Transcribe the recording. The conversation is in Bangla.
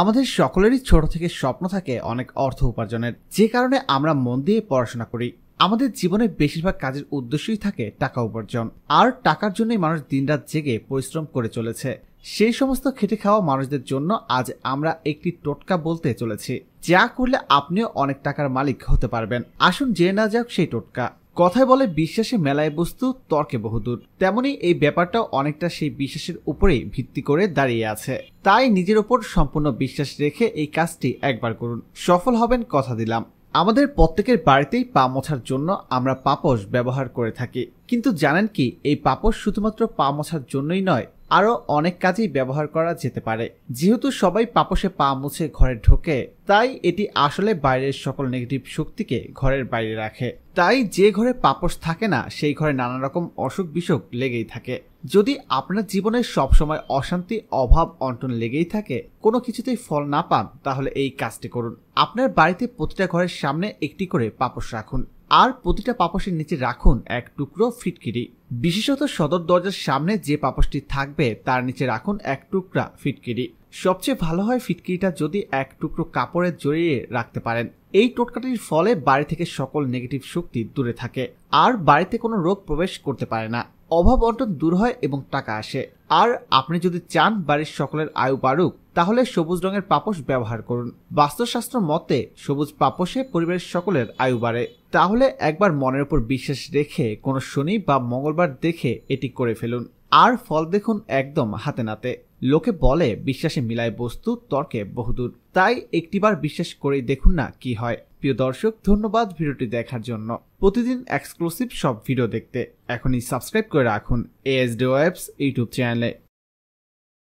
আমাদের সকলেরই ছোট থেকে স্বপ্ন থাকে অনেক অর্থ উপার্জনের যে কারণে আমরা মন দিয়ে পড়াশোনা করি আমাদের জীবনে বেশিরভাগ কাজের উদ্দেশ্যই থাকে টাকা উপার্জন আর টাকার জন্যই মানুষ দিনরাত জেগে পরিশ্রম করে চলেছে সেই সমস্ত খেটে খাওয়া মানুষদের জন্য আজ আমরা একটি টোটকা বলতে চলেছি যা করলে আপনিও অনেক টাকার মালিক হতে পারবেন আসুন জেনে না যাক সেই টোটকা কথায় বলে বিশ্বাসে মেলায় বস্তু তর্কে বহুদূর তেমনি এই ব্যাপারটা অনেকটা সেই বিশ্বাসের উপরেই ভিত্তি করে দাঁড়িয়ে আছে তাই নিজের ওপর সম্পূর্ণ বিশ্বাস রেখে এই কাজটি একবার করুন সফল হবেন কথা দিলাম আমাদের প্রত্যেকের বাড়িতেই পা মোছার জন্য আমরা পাপস ব্যবহার করে থাকি কিন্তু জানেন কি এই পাপস শুধুমাত্র পা মোছার জন্যই নয় আরও অনেক কাজেই ব্যবহার করা যেতে পারে যেহেতু সবাই পাপসে পা মুছে ঘরে ঢোকে তাই এটি আসলে বাইরের সকল নেগেটিভ শক্তিকে ঘরের বাইরে রাখে তাই যে ঘরে পাপস থাকে না সেই ঘরে নানা রকম অসুখ বিসুখ লেগেই থাকে যদি আপনার জীবনে সবসময় অশান্তি অভাব অন্টন লেগেই থাকে কোনো কিছুতেই ফল না পান তাহলে এই কাজটি করুন আপনার বাড়িতে প্রতিটা ঘরের সামনে একটি করে পাপস রাখুন আর প্রতিটা পাপসের নিচে রাখুন এক টুকরো ফিটকিরি বিশেষত সদর দরজার সামনে যে পাপসটি থাকবে তার নিচে রাখুন এক টুকরা ফিটকিরি সবচেয়ে ভালো হয় ফিটকিরিটা যদি এক টুকরো কাপড়ে জড়িয়ে রাখতে পারেন এই টোটকাটির ফলে বাড়ি থেকে সকল নেগেটিভ শক্তি দূরে থাকে আর বাড়িতে কোনো রোগ প্রবেশ করতে পারে না অভাব অন্টন দূর হয় এবং টাকা আসে আর আপনি যদি চান বাড়ির সকলের আয়ু বাড়ুক তাহলে সবুজ রঙের পাপোশ ব্যবহার করুন বাস্তুশাস্ত্র মতে সবুজ পাপোশে পরিবারের সকলের আয়ু বাড়ে তাহলে একবার মনের উপর বিশ্বাস রেখে কোনো শনি বা মঙ্গলবার দেখে এটি করে ফেলুন আর ফল দেখুন একদম হাতে নাতে লোকে বলে বিশ্বাসে মিলায় বস্তু তর্কে বহুদূর তাই একটিবার বিশ্বাস করেই দেখুন না কি হয় প্রিয় দর্শক ধন্যবাদ ভিডিওটি দেখার জন্য প্রতিদিন এক্সক্লুসিভ সব ভিডিও দেখতে এখনই সাবস্ক্রাইব করে রাখুন এএসডি ওয়েবস ইউটিউব চ্যানেলে